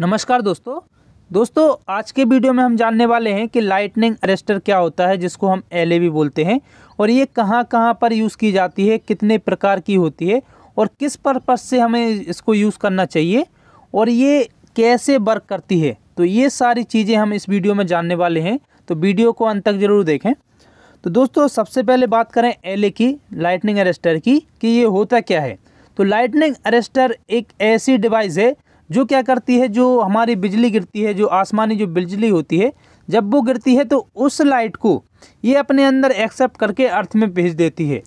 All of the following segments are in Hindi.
नमस्कार दोस्तों दोस्तों आज के वीडियो में हम जानने वाले हैं कि लाइटनिंग अरेस्टर क्या होता है जिसको हम एल भी बोलते हैं और ये कहाँ कहाँ पर यूज़ की जाती है कितने प्रकार की होती है और किस पर्पज़ से हमें इसको यूज़ करना चाहिए और ये कैसे वर्क करती है तो ये सारी चीज़ें हम इस वीडियो में जानने वाले हैं तो वीडियो को अंत तक ज़रूर देखें तो दोस्तों सबसे पहले बात करें एल की लाइटनिंग अरेस्टर की कि ये होता क्या है तो लाइटनिंग अरेस्टर एक ऐसी डिवाइस है जो क्या करती है जो हमारी बिजली गिरती है जो आसमानी जो बिजली होती है जब वो गिरती है तो उस लाइट को ये अपने अंदर एक्सेप्ट करके अर्थ में भेज देती है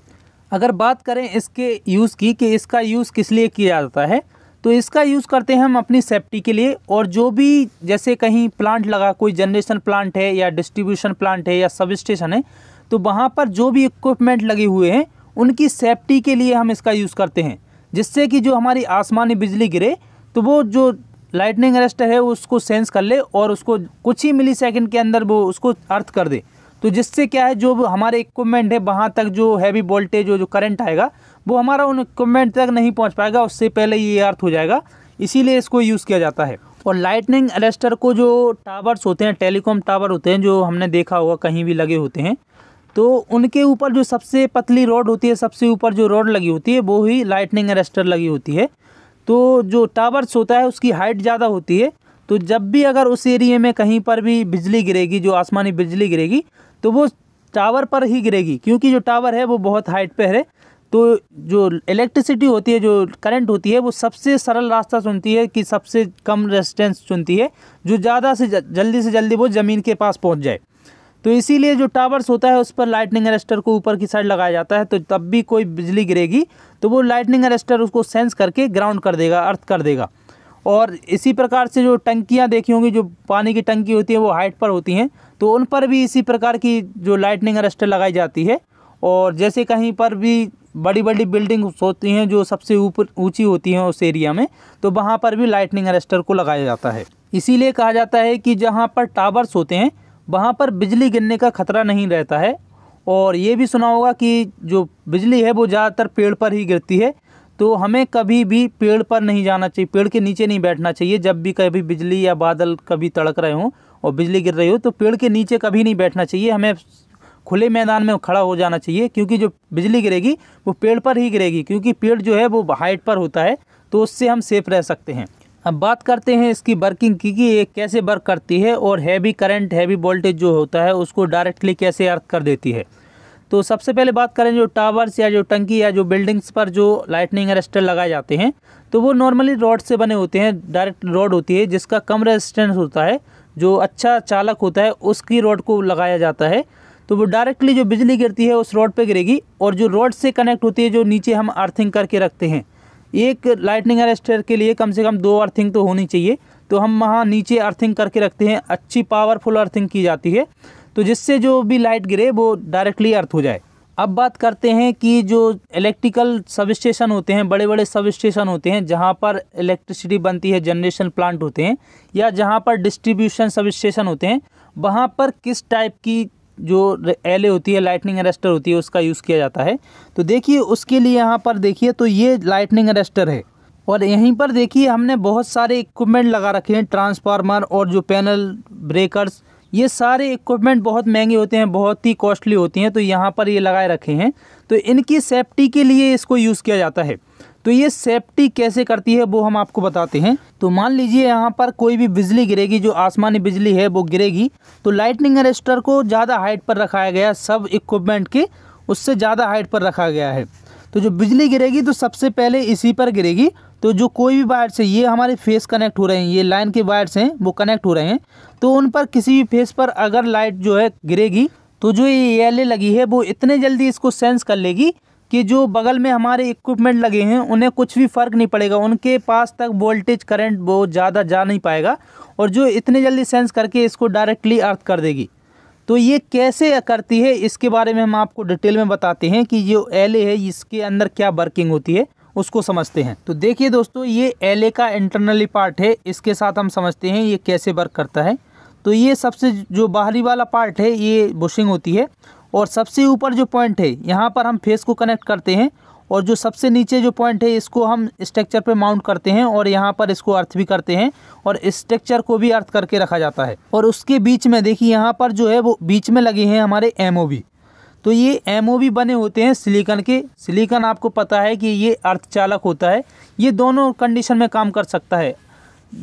अगर बात करें इसके यूज़ की कि इसका यूज़ किस लिए किया जाता है तो इसका यूज़ करते हैं हम अपनी सेफ्टी के लिए और जो भी जैसे कहीं प्लांट लगा कोई जनरेशन प्लांट है या डिस्ट्रीब्यूशन प्लांट है या सब स्टेशन है तो वहाँ पर जो भी इक्विपमेंट लगे हुए हैं उनकी सेफ्टी के लिए हम इसका यूज़ करते हैं जिससे कि जो हमारी आसमानी बिजली गिरे तो वो जो लाइटनिंग अरेस्टर है उसको सेंस कर ले और उसको कुछ ही मिली सेकेंड के अंदर वो उसको अर्थ कर दे तो जिससे क्या है जो हमारे इक्विपमेंट है वहाँ तक जो हैवी वोल्टेज जो जो करंट आएगा वो हमारा उन इक्विपमेंट तक नहीं पहुँच पाएगा उससे पहले ये अर्थ हो जाएगा इसीलिए इसको यूज़ किया जाता है और लाइटनिंग अरेस्टर को जो टावर्स होते हैं टेलीकॉम टावर होते हैं जो हमने देखा होगा कहीं भी लगे होते हैं तो उनके ऊपर जो सबसे पतली रोड होती है सबसे ऊपर जो रोड लगी होती है वो ही लाइटनिंग अरेस्टर लगी होती है तो जो टावर्स होता है उसकी हाइट ज़्यादा होती है तो जब भी अगर उस एरिए में कहीं पर भी बिजली गिरेगी जो आसमानी बिजली गिरेगी तो वो टावर पर ही गिरेगी क्योंकि जो टावर है वो बहुत हाइट पर है तो जो इलेक्ट्रिसिटी होती है जो करंट होती है वो सबसे सरल रास्ता चुनती है कि सबसे कम रेजिस्टेंस चुनती है जो ज़्यादा से जल्दी से जल्दी वो ज़मीन के पास पहुंच जाए तो इसीलिए जो टावर्स होता है उस पर लाइटनिंग अरेस्टर को ऊपर की साइड लगाया जाता है तो तब भी कोई बिजली गिरेगी तो वो लाइटनिंग अरेस्टर उसको सेंस करके ग्राउंड कर देगा अर्थ कर देगा और इसी प्रकार से जो टंकियाँ देखी होंगी जो पानी की टंकी होती है वो हाइट पर होती हैं तो उन पर भी इसी प्रकार की जो लाइटनिंग अरेस्टर लगाई जाती है और जैसे कहीं पर भी बड़ी बड़ी बिल्डिंग होती हैं जो सबसे ऊपर ऊंची होती हैं उस एरिया में तो वहाँ पर भी लाइटनिंग अरेस्टर को लगाया जाता है इसीलिए कहा जाता है कि जहाँ पर टावर्स होते हैं वहाँ पर बिजली गिरने का ख़तरा नहीं रहता है और ये भी सुना होगा कि जो बिजली है वो ज़्यादातर पेड़ पर ही गिरती है तो हमें कभी भी पेड़ पर नहीं जाना चाहिए पेड़ के नीचे नहीं बैठना चाहिए जब भी कभी बिजली या बादल कभी तड़क रहे हों और बिजली गिर रही हो तो पेड़ के नीचे कभी नहीं बैठना चाहिए हमें खुले मैदान में खड़ा हो जाना चाहिए क्योंकि जो बिजली गिरेगी वो पेड़ पर ही गिरेगी क्योंकि पेड़ जो है वो हाइट पर होता है तो उससे हम सेफ़ रह सकते हैं अब बात करते हैं इसकी वर्किंग की कि ये कैसे वर्क करती है और हैवी करंट हैवी वोल्टेज जो होता है उसको डायरेक्टली कैसे अर्थ कर देती है तो सबसे पहले बात करें जो टावर्स या जो टंकी या जो बिल्डिंग्स पर जो लाइटनिंग अरेस्टर लगाए जाते हैं तो वो नॉर्मली रॉड से बने होते हैं डायरेक्ट रॉड होती है जिसका कम रेजिस्टेंस होता है जो अच्छा चालक होता है उसकी रॉड को लगाया जाता है तो वो डायरेक्टली जो बिजली गिरती है उस रॉड पर गिरेगी और जो रॉड से कनेक्ट होती है जो नीचे हम अर्थिंग करके रखते हैं एक लाइटनिंग अरेस्टर के लिए कम से कम दो अर्थिंग तो होनी चाहिए तो हम वहाँ नीचे अर्थिंग करके रखते हैं अच्छी पावरफुल अर्थिंग की जाती है तो जिससे जो भी लाइट गिरे वो डायरेक्टली अर्थ हो जाए अब बात करते हैं कि जो इलेक्ट्रिकल सब स्टेशन होते हैं बड़े बड़े सब स्टेशन होते हैं जहाँ पर इलेक्ट्रिसिटी बनती है जनरेशन प्लांट होते हैं या जहाँ पर डिस्ट्रीब्यूशन सब स्टेशन होते हैं वहाँ पर किस टाइप की जो एले होती है लाइटनिंग अरेस्टर होती है उसका यूज़ किया जाता है तो देखिए उसके लिए यहाँ पर देखिए तो ये लाइटनिंग अरेस्टर है और यहीं पर देखिए हमने बहुत सारे इक्विपमेंट लगा रखे हैं ट्रांसफार्मर और जो पैनल ब्रेकर्स ये सारे इक्विपमेंट बहुत महंगे होते हैं बहुत ही कॉस्टली होती हैं तो यहाँ पर ये लगाए रखे हैं तो इनकी सेफ्टी के लिए इसको यूज़ किया जाता है तो ये सेफ्टी कैसे करती है वो हम आपको बताते हैं तो मान लीजिए यहाँ पर कोई भी बिजली गिरेगी जो आसमानी बिजली है वो गिरेगी तो लाइटनिंग अरेस्टर को ज़्यादा हाइट पर रखाया गया सब इक्विपमेंट के उससे ज़्यादा हाइट पर रखा गया है तो जो बिजली गिरेगी तो सबसे पहले इसी पर गिरेगी तो जो कोई भी वायर्स है ये हमारे फेस कनेक्ट हो रहे हैं ये लाइन के वायर्स हैं वो कनेक्ट हो रहे हैं तो उन पर किसी भी फेस पर अगर लाइट जो है गिरेगी तो जो ये एल लगी है वो इतने जल्दी इसको सेंस कर लेगी कि जो बगल में हमारे इक्विपमेंट लगे हैं उन्हें कुछ भी फ़र्क नहीं पड़ेगा उनके पास तक वोल्टेज करंट बहुत ज़्यादा जा नहीं पाएगा और जो इतने जल्दी सेंस करके इसको डायरेक्टली अर्थ कर देगी तो ये कैसे करती है इसके बारे में हम आपको डिटेल में बताते हैं कि जो एल है इसके अंदर क्या वर्किंग होती है उसको समझते हैं तो देखिए दोस्तों ये एल का इंटरनली पार्ट है इसके साथ हम समझते हैं ये कैसे वर्क करता है तो ये सबसे जो बाहरी वाला पार्ट है ये बुशिंग होती है और सबसे ऊपर जो पॉइंट है यहाँ पर हम फेस को कनेक्ट करते हैं और जो सबसे नीचे जो पॉइंट है इसको हम स्ट्रक्चर पे माउंट करते हैं और यहाँ पर इसको अर्थ भी करते हैं और स्ट्रक्चर को भी अर्थ करके रखा जाता है और उसके बीच में देखिए यहाँ पर जो है वो बीच में लगे हैं हमारे एम तो ये एम बने होते हैं सिलिकन के सिलिकन आपको पता है कि ये अर्थचालक होता है ये दोनों कंडीशन में काम कर सकता है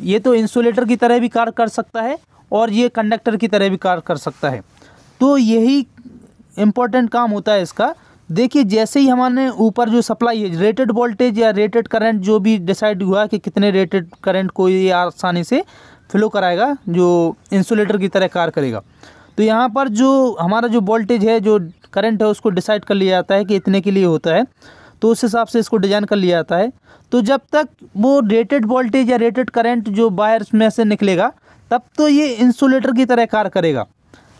ये तो इंसुलेटर की तरह भी कार्य कर सकता है और ये कंडक्टर की तरह भी कार्य कर सकता है तो यही इम्पोर्टेंट काम होता है इसका देखिए जैसे ही हमारे ऊपर जो सप्लाई है रेटेड वोल्टेज या रेटेड करंट जो भी डिसाइड हुआ कि कितने रेटेड करंट को ये आसानी से फ्लो कराएगा जो इंसुलेटर की तरह कार करेगा तो यहाँ पर जो हमारा जो वोल्टेज है जो करंट है उसको डिसाइड कर लिया जाता है कि इतने के लिए होता है तो उस हिसाब से इसको डिजाइन कर लिया जाता है तो जब तक वो रेटेड वोल्टेज या रेटेड करंट जो बायर्स में से निकलेगा तब तो ये इंसुलेटर की तरह कार करेगा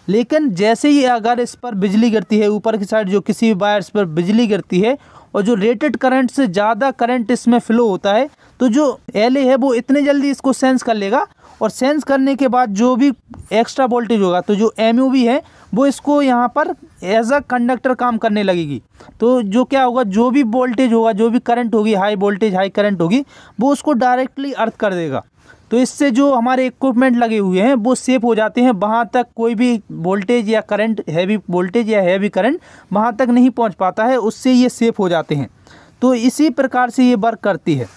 लेकिन जैसे ही अगर इस पर बिजली गिरती है ऊपर की साइड जो किसी भी वायर्स पर बिजली गिरती है और जो रेटेड करंट से ज़्यादा करंट इसमें फ्लो होता है तो जो एल है वो इतने जल्दी इसको सेंस कर लेगा और सेंस करने के बाद जो भी एक्स्ट्रा वोल्टेज होगा तो जो एम है वो इसको यहाँ पर एज अ कंडक्टर काम करने लगेगी तो जो क्या होगा जो भी वोल्टेज होगा जो भी करंट होगी हाई वोल्टेज हाई करंट होगी वो उसको डायरेक्टली अर्थ कर देगा तो इससे जो हमारे इक्विपमेंट लगे हुए हैं वो सेफ हो जाते हैं वहाँ तक कोई भी वोल्टेज या करंट हैवी वोल्टेज या हैवी करंट वहाँ तक नहीं पहुँच पाता है उससे ये सेफ हो जाते हैं तो इसी प्रकार से ये वर्क करती है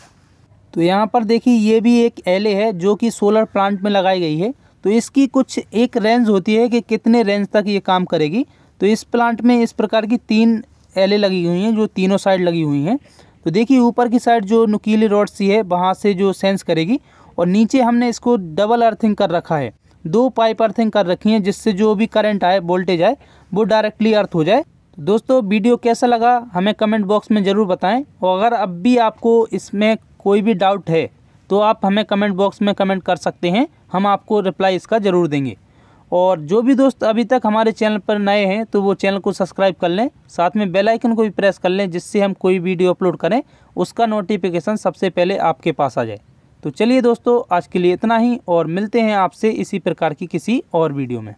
तो यहाँ पर देखिए ये भी एक एले है जो कि सोलर प्लांट में लगाई गई है तो इसकी कुछ एक रेंज होती है कि कितने रेंज तक ये काम करेगी तो इस प्लांट में इस प्रकार की तीन एले लगी हुई हैं जो तीनों साइड लगी हुई हैं तो देखिए ऊपर की साइड जो नुकीली रोड सी है वहाँ से जो सेंस करेगी और नीचे हमने इसको डबल अर्थिंग कर रखा है दो पाइप अर्थिंग कर रखी है जिससे जो भी करंट आए वोल्टेज आए वो डायरेक्टली अर्थ हो जाए दोस्तों वीडियो कैसा लगा हमें कमेंट बॉक्स में ज़रूर बताएं और अगर अब भी आपको इसमें कोई भी डाउट है तो आप हमें कमेंट बॉक्स में कमेंट कर सकते हैं हम आपको रिप्लाई इसका ज़रूर देंगे और जो भी दोस्त अभी तक हमारे चैनल पर नए हैं तो वो चैनल को सब्सक्राइब कर लें साथ में बेल आइकन को भी प्रेस कर लें जिससे हम कोई वीडियो अपलोड करें उसका नोटिफिकेशन सबसे पहले आपके पास आ जाए तो चलिए दोस्तों आज के लिए इतना ही और मिलते हैं आपसे इसी प्रकार की किसी और वीडियो में